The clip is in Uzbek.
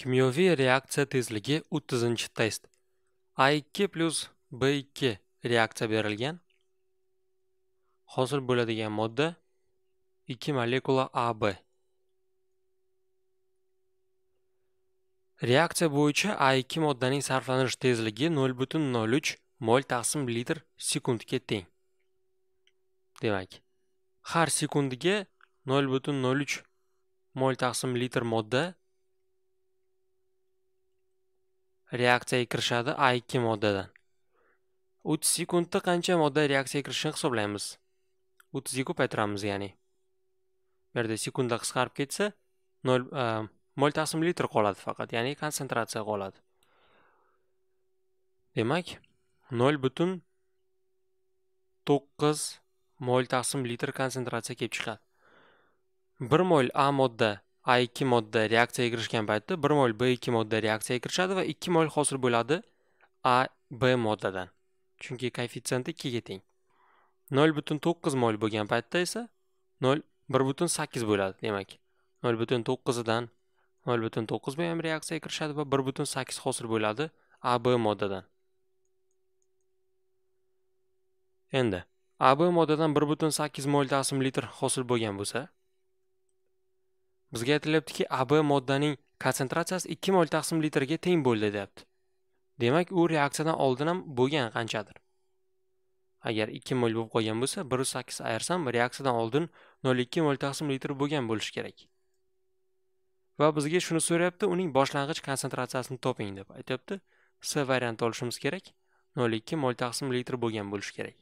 kimyoviy reaksiya tezligi 30 test a2 plus b2 reaksiya berilgan hosil bo'ladigan modda 2 molekula ab reaksiya bo'yicha a2 moddaning sarflanish tezligi 0.03 mol taqsim litr sekundga teng demak har sekundiga 0.03 mol taqsim litr modda reaksiyaga kirishadi a 2 moddadan 30 sekundda qancha modda reaksiyaga kirishini hisoblaymiz 30 ga ko'paytiramiz ya'ni bu yerda sekunda qisqarib ketsa 0 e, mol taqsim litr qoladi faqat ya'ni konsentratsiya qoladi demak 0 butun 9 mol taqsim litr konsentratsiya kelib chiqadi 1 mol a modda A2 modda reaksiyaga kirishgan paytda 1 mol B2 modda reaksiyaga kirishadi va 2 mol hosil bo'ladi A B moddadan. Chunki koeffitsiyenti 2 ga teng. 0.9 mol bo'lgan paytda esa 0 1.8 bo'ladi. Demak, 0.9 dan 0.9 bo'yam reaksiyaga kirishadi va 1.8 hosil bo'ladi A B moddadan. Endi AB moddadan 1.8 mol tasm litr hosil bo'lgan bo'lsa, bizga aytilyaptiki ab moddaning konsentratsiyasi ikki mol taqsim litrga teng bo'ldi deyapti demak u reaksiyadan oldin ham bo'lgan qanchadir agar ikki mol bo'lib qolgan bo'lsa bir yuz sakkiz ayirsam reaksiyadan oldin nol ikki mol taqsim litr bo'lgan bo'lishi kerak va bizga shuni so'rayapti uning boshlang'ich konsentratsiyasini toping deb aytyapti s variantni olishimiz kerak nol ikki mol taqsim litr bo'lgan bo'lishi kerak